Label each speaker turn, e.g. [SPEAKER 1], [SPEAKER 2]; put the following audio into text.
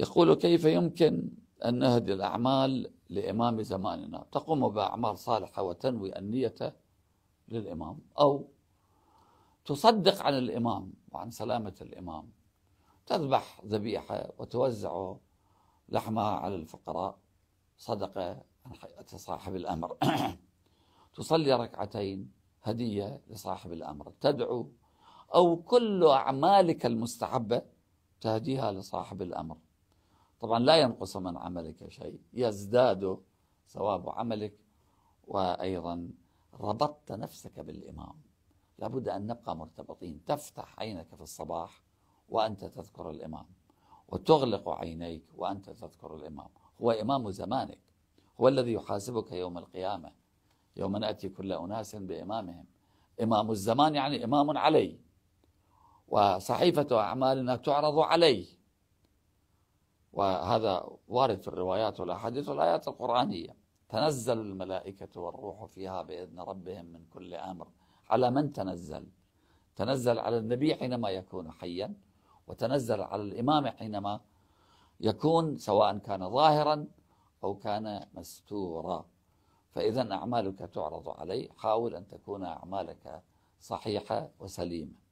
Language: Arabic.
[SPEAKER 1] يقول كيف يمكن أن نهدي الأعمال لإمام زماننا تقوم بأعمال صالحة وتنوي النية للإمام أو تصدق عن الإمام وعن سلامة الإمام تذبح ذبيحة وتوزع لحمها على الفقراء صدقة عن حياة صاحب الأمر تصلي ركعتين هدية لصاحب الأمر تدعو أو كل أعمالك المستحبة تهديها لصاحب الأمر طبعا لا ينقص من عملك شيء يزداد ثواب عملك وأيضا ربطت نفسك بالإمام لابد أن نبقى مرتبطين تفتح عينك في الصباح وأنت تذكر الإمام وتغلق عينيك وأنت تذكر الإمام هو إمام زمانك هو الذي يحاسبك يوم القيامة يوم نأتي كل أناس بإمامهم إمام الزمان يعني إمام علي وصحيفة أعمالنا تعرض عليه وهذا وارد في الروايات والأحاديث والآيات القرآنية تنزل الملائكة والروح فيها بإذن ربهم من كل أمر على من تنزل تنزل على النبي حينما يكون حيا وتنزل على الإمام حينما يكون سواء كان ظاهرا أو كان مستورا فإذا أعمالك تعرض عليه حاول أن تكون أعمالك صحيحة وسليمة